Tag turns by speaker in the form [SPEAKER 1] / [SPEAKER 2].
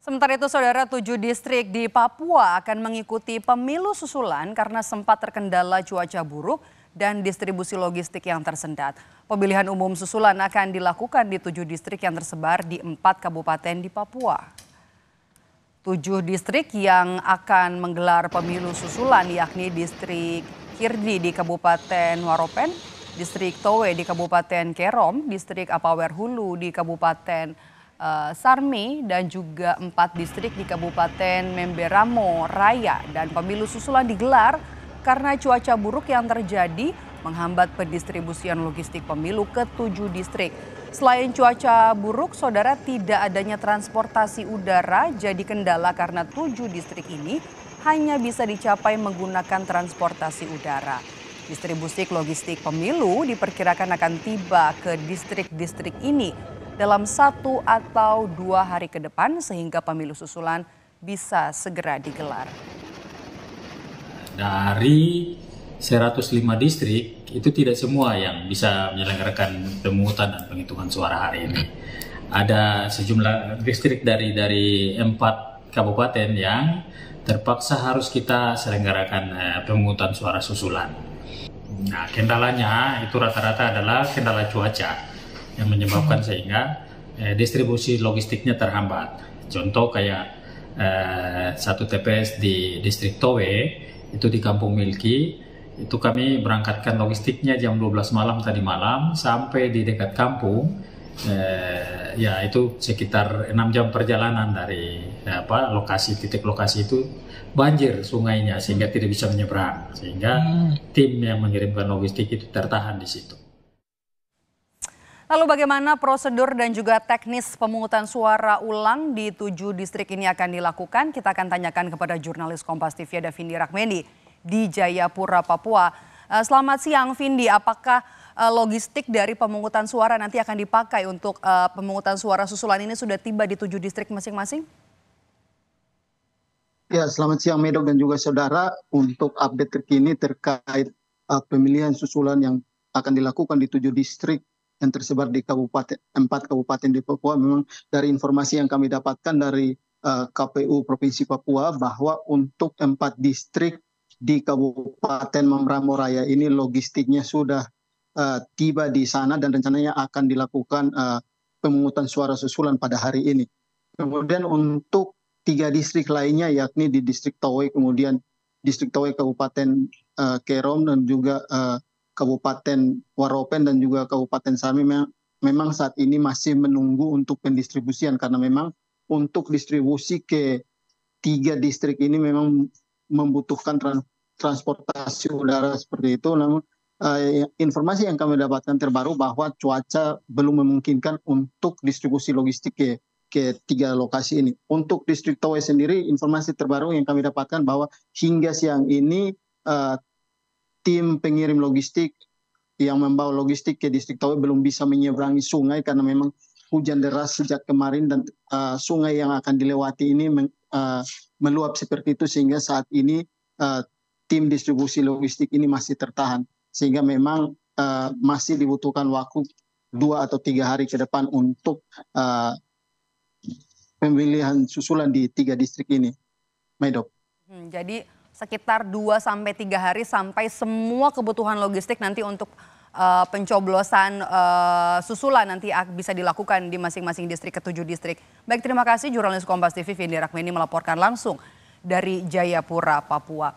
[SPEAKER 1] Sementara itu saudara tujuh distrik di Papua akan mengikuti pemilu susulan karena sempat terkendala cuaca buruk dan distribusi logistik yang tersendat. Pemilihan umum susulan akan dilakukan di tujuh distrik yang tersebar di empat kabupaten di Papua. Tujuh distrik yang akan menggelar pemilu susulan yakni distrik Kirdi di Kabupaten Waropen, distrik Towe di Kabupaten Kerom, distrik Apawer Hulu di Kabupaten uh, Sarmi dan juga empat distrik di Kabupaten Memberamo Raya dan pemilu susulan digelar karena cuaca buruk yang terjadi menghambat pendistribusian logistik pemilu ke tujuh distrik. Selain cuaca buruk, saudara tidak adanya transportasi udara jadi kendala karena tujuh distrik ini hanya bisa dicapai menggunakan transportasi udara. Distribusi logistik pemilu diperkirakan akan tiba ke distrik-distrik ini dalam satu atau dua hari ke depan sehingga pemilu susulan bisa segera digelar.
[SPEAKER 2] Dari 105 distrik itu tidak semua yang bisa menyelenggarakan pemungutan dan penghitungan suara hari ini. Ada sejumlah distrik dari dari empat kabupaten yang terpaksa harus kita selenggarakan eh, pemungutan suara susulan. Nah, kendalanya itu rata-rata adalah kendala cuaca yang menyebabkan sehingga eh, distribusi logistiknya terhambat. Contoh kayak eh, satu TPS di distrik Towe itu di Kampung Milki itu kami berangkatkan logistiknya jam 12 malam tadi malam sampai di dekat kampung eh, ya itu sekitar 6 jam perjalanan dari ya apa lokasi titik lokasi itu banjir sungainya sehingga tidak bisa menyeberang sehingga hmm. tim yang mengirimkan logistik itu tertahan di situ.
[SPEAKER 1] Lalu bagaimana prosedur dan juga teknis pemungutan suara ulang di tujuh distrik ini akan dilakukan? Kita akan tanyakan kepada jurnalis Kompas TV ada Vindi Rakmeni di Jayapura, Papua. Eh, selamat siang Vindi, apakah eh, logistik dari pemungutan suara nanti akan dipakai untuk eh, pemungutan suara susulan ini sudah tiba di tujuh distrik masing-masing?
[SPEAKER 3] Ya, selamat siang Medok dan juga saudara. Untuk update terkini terkait pemilihan susulan yang akan dilakukan di tujuh distrik yang tersebar di empat kabupaten di papua memang dari informasi yang kami dapatkan dari eh, kpu provinsi papua bahwa untuk empat distrik di kabupaten mamramo raya ini logistiknya sudah eh, tiba di sana dan rencananya akan dilakukan eh, pemungutan suara susulan pada hari ini. Kemudian untuk tiga distrik lainnya yakni di distrik Tawai kemudian distrik Tawai Kabupaten uh, Kerom dan juga uh, Kabupaten Waropen dan juga Kabupaten Sami memang saat ini masih menunggu untuk pendistribusian karena memang untuk distribusi ke tiga distrik ini memang membutuhkan trans transportasi udara seperti itu. Namun eh, informasi yang kami dapatkan terbaru bahwa cuaca belum memungkinkan untuk distribusi logistik ke ke tiga lokasi ini. Untuk distrik Tawai sendiri informasi terbaru yang kami dapatkan bahwa hingga siang ini uh, tim pengirim logistik yang membawa logistik ke distrik Tawai belum bisa menyeberangi sungai karena memang hujan deras sejak kemarin dan uh, sungai yang akan dilewati ini men, uh, eh, meluap seperti itu sehingga saat ini uh, tim distribusi logistik ini masih tertahan sehingga memang uh, masih dibutuhkan waktu dua atau tiga hari ke depan untuk uh, pemilihan susulan di tiga distrik ini, Medok.
[SPEAKER 1] Hmm, jadi sekitar 2 sampai 3 hari sampai semua kebutuhan logistik nanti untuk uh, pencoblosan uh, susulan nanti bisa dilakukan di masing-masing distrik ketujuh distrik. Baik, terima kasih jurnalis Kompas TV Vindi Rakmini melaporkan langsung dari Jayapura, Papua.